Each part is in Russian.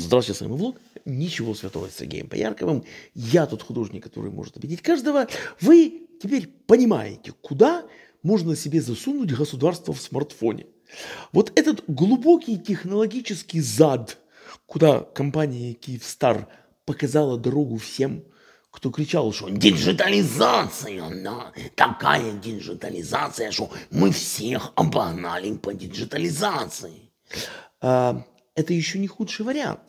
Здравствуйте, с вами Влог. Ничего святого с Сергеем Поярковым. Я тот художник, который может обидеть каждого. Вы теперь понимаете, куда можно себе засунуть государство в смартфоне. Вот этот глубокий технологический зад, куда компания Киевстар показала дорогу всем, кто кричал, что диджитализация, да, такая диджитализация, что мы всех обогнали по диджитализации. А, это еще не худший вариант.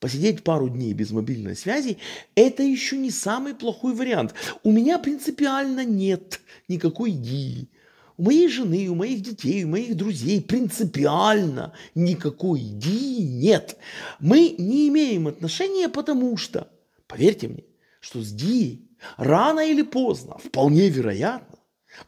Посидеть пару дней без мобильной связи – это еще не самый плохой вариант. У меня принципиально нет никакой гии. У моей жены, у моих детей, у моих друзей принципиально никакой гии нет. Мы не имеем отношения, потому что, поверьте мне, что с ди рано или поздно, вполне вероятно,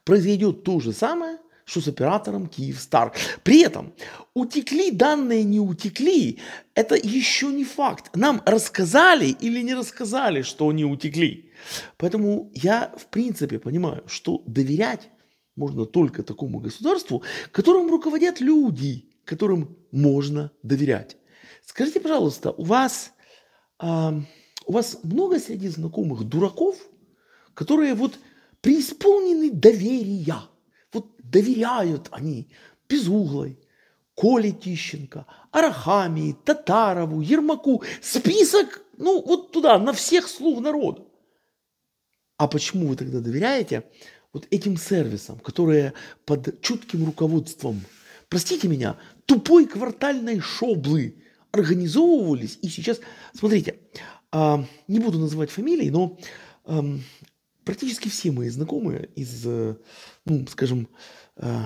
произойдет то же самое – что с оператором Киевстар. При этом утекли данные, не утекли, это еще не факт. Нам рассказали или не рассказали, что они утекли. Поэтому я в принципе понимаю, что доверять можно только такому государству, которым руководят люди, которым можно доверять. Скажите, пожалуйста, у вас, э, у вас много среди знакомых дураков, которые вот преисполнены доверия? доверяют они Безуглой, Коле Тищенко, Арахамии, Татарову, Ермаку. Список, ну, вот туда, на всех слуг народа. А почему вы тогда доверяете вот этим сервисам, которые под чутким руководством, простите меня, тупой квартальной шоблы организовывались и сейчас, смотрите, а, не буду называть фамилий, но практически все мои знакомые из э, ну, скажем, э,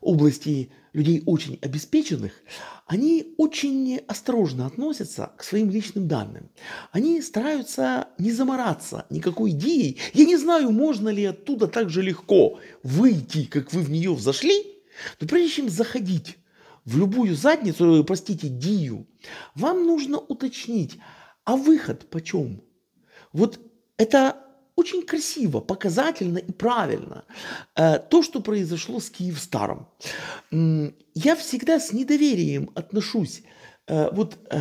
области людей очень обеспеченных, они очень осторожно относятся к своим личным данным. Они стараются не замораться никакой идеей. Я не знаю, можно ли оттуда так же легко выйти, как вы в нее взошли, но прежде чем заходить в любую задницу, простите, дию, вам нужно уточнить, а выход почем? Вот это очень красиво, показательно и правильно э, то, что произошло с Киевстаром. Я всегда с недоверием отношусь э, вот э,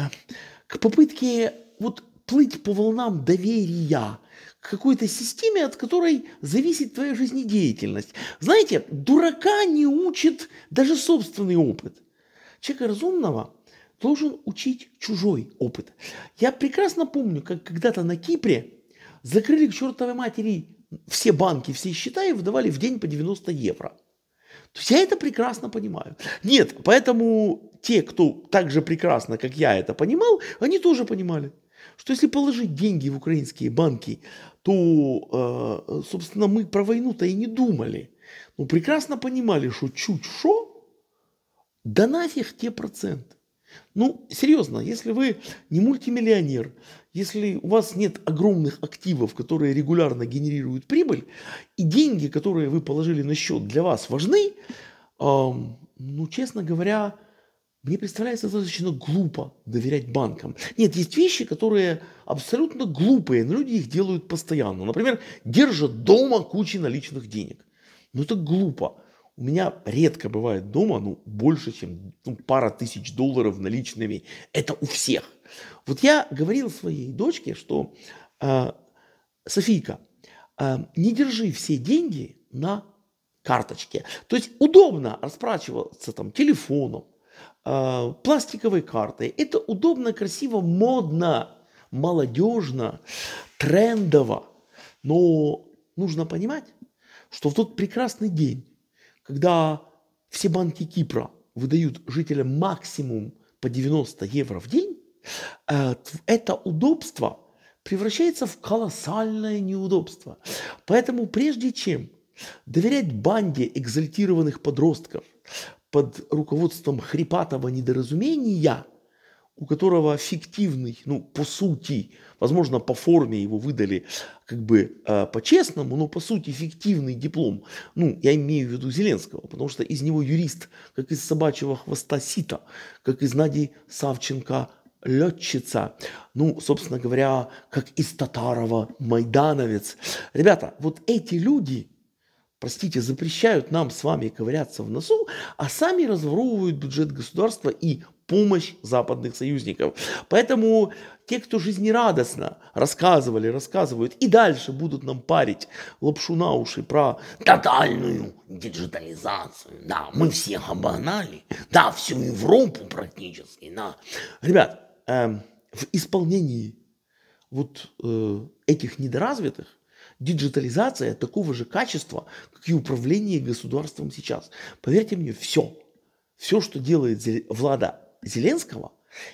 к попытке вот плыть по волнам доверия к какой-то системе, от которой зависит твоя жизнедеятельность. Знаете, дурака не учит даже собственный опыт. Человека разумного должен учить чужой опыт. Я прекрасно помню, как когда-то на Кипре закрыли к чертовой матери все банки, все счета и выдавали в день по 90 евро. То есть я это прекрасно понимаю. Нет, поэтому те, кто так же прекрасно, как я это понимал, они тоже понимали, что если положить деньги в украинские банки, то, э, собственно, мы про войну-то и не думали. но ну, прекрасно понимали, что чуть что, да нафиг те проценты. Ну, серьезно, если вы не мультимиллионер, если у вас нет огромных активов, которые регулярно генерируют прибыль, и деньги, которые вы положили на счет, для вас важны, эм, ну, честно говоря, мне представляется достаточно глупо доверять банкам. Нет, есть вещи, которые абсолютно глупые, но люди их делают постоянно. Например, держат дома кучу наличных денег. Ну это глупо. У меня редко бывает дома, ну, больше, чем ну, пара тысяч долларов наличными. Это у всех. Вот я говорил своей дочке, что э, Софийка, э, не держи все деньги на карточке. То есть удобно расплачиваться там телефоном, э, пластиковой картой. Это удобно, красиво, модно, молодежно, трендово. Но нужно понимать, что в тот прекрасный день, когда все банки Кипра выдают жителям максимум по 90 евро в день, э, это удобство превращается в колоссальное неудобство. Поэтому прежде чем доверять банде экзальтированных подростков под руководством хрипатого недоразумения – у которого фиктивный, ну, по сути, возможно, по форме его выдали как бы э, по-честному, но по сути фиктивный диплом. Ну, я имею в виду Зеленского, потому что из него юрист, как из собачьего хвоста сита, как из Нади Савченко летчица, ну, собственно говоря, как из Татарова майдановец. Ребята, вот эти люди, простите, запрещают нам с вами ковыряться в носу, а сами разворовывают бюджет государства и помощь западных союзников. Поэтому те, кто жизнерадостно рассказывали, рассказывают и дальше будут нам парить лапшу на уши про тотальную диджитализацию. Да, мы всех обогнали, да, всю Европу практически, да. Ребят, э, в исполнении вот э, этих недоразвитых диджитализация такого же качества, как и управление государством сейчас. Поверьте мне, все, все, что делает Влада Зеленского,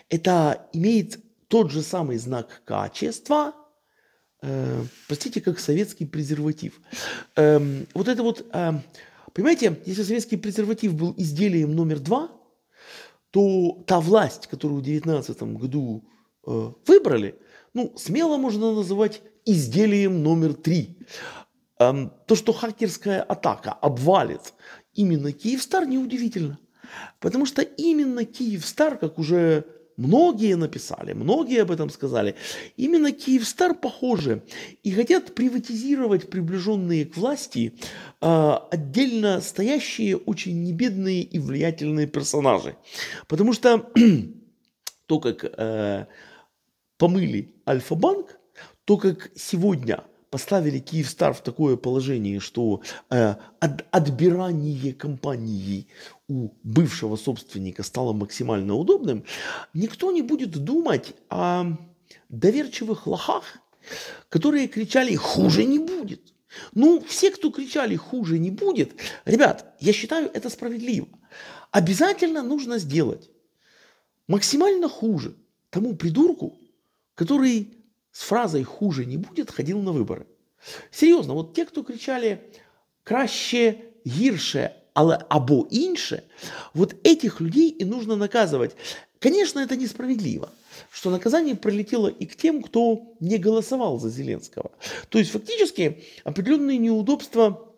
это имеет тот же самый знак качества, э, простите, как советский презерватив. Э, вот это вот, э, понимаете, если советский презерватив был изделием номер два, то та власть, которую в 19 году э, выбрали, ну, смело можно называть изделием номер три. Э, то, что хакерская атака обвалит именно Киевстар, неудивительно. Потому что именно Киевстар, как уже многие написали, многие об этом сказали, именно Киевстар похожи и хотят приватизировать приближенные к власти э, отдельно стоящие очень небедные и влиятельные персонажи. Потому что то, как э, помыли Альфа-банк, то, как сегодня – поставили Киевстар в такое положение, что э, от, отбирание компании у бывшего собственника стало максимально удобным, никто не будет думать о доверчивых лохах, которые кричали «хуже не будет». Ну, все, кто кричали «хуже не будет», ребят, я считаю, это справедливо. Обязательно нужно сделать максимально хуже тому придурку, который с фразой «хуже не будет» ходил на выборы. Серьезно, вот те, кто кричали «краще, гирше, але або инше вот этих людей и нужно наказывать. Конечно, это несправедливо, что наказание прилетело и к тем, кто не голосовал за Зеленского. То есть фактически определенные неудобства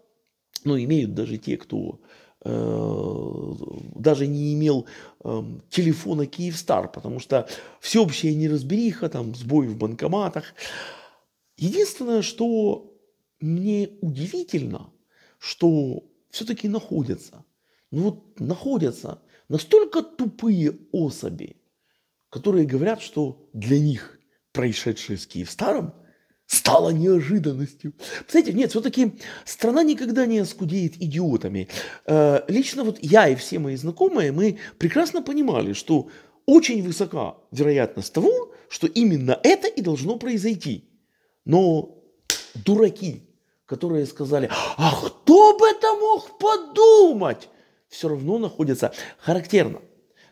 ну, имеют даже те, кто Э, даже не имел эм, телефона Киевстар, потому что всеобщая неразбериха, там сбой в банкоматах. Единственное, что мне удивительно, что все-таки находятся, ну вот находятся настолько тупые особи, которые говорят, что для них происшедшее с Киевстаром стало неожиданностью. Кстати, нет, все-таки страна никогда не оскудеет идиотами. Э, лично вот я и все мои знакомые, мы прекрасно понимали, что очень высока вероятность того, что именно это и должно произойти. Но дураки, которые сказали, а кто бы это мог подумать, все равно находятся. Характерно,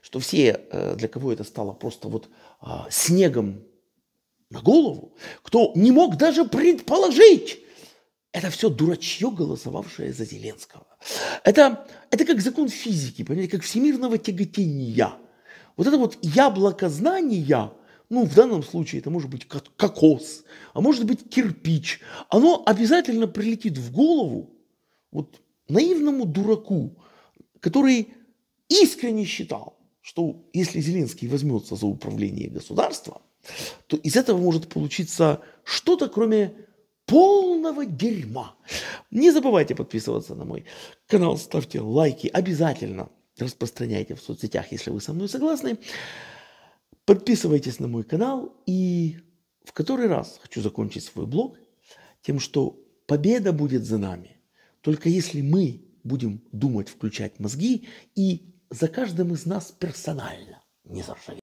что все, э, для кого это стало просто вот а, снегом на голову, кто не мог даже предположить, это все дурачье, голосовавшее за Зеленского. Это, это как закон физики, понимаете, как всемирного тяготения. Вот это вот яблоко знания, ну, в данном случае это может быть кокос, а может быть кирпич, оно обязательно прилетит в голову вот наивному дураку, который искренне считал, что если Зеленский возьмется за управление государством, то из этого может получиться что-то, кроме полного дерьма. Не забывайте подписываться на мой канал, ставьте лайки, обязательно распространяйте в соцсетях, если вы со мной согласны. Подписывайтесь на мой канал и в который раз хочу закончить свой блог тем, что победа будет за нами. Только если мы будем думать, включать мозги и за каждым из нас персонально не заржавеет.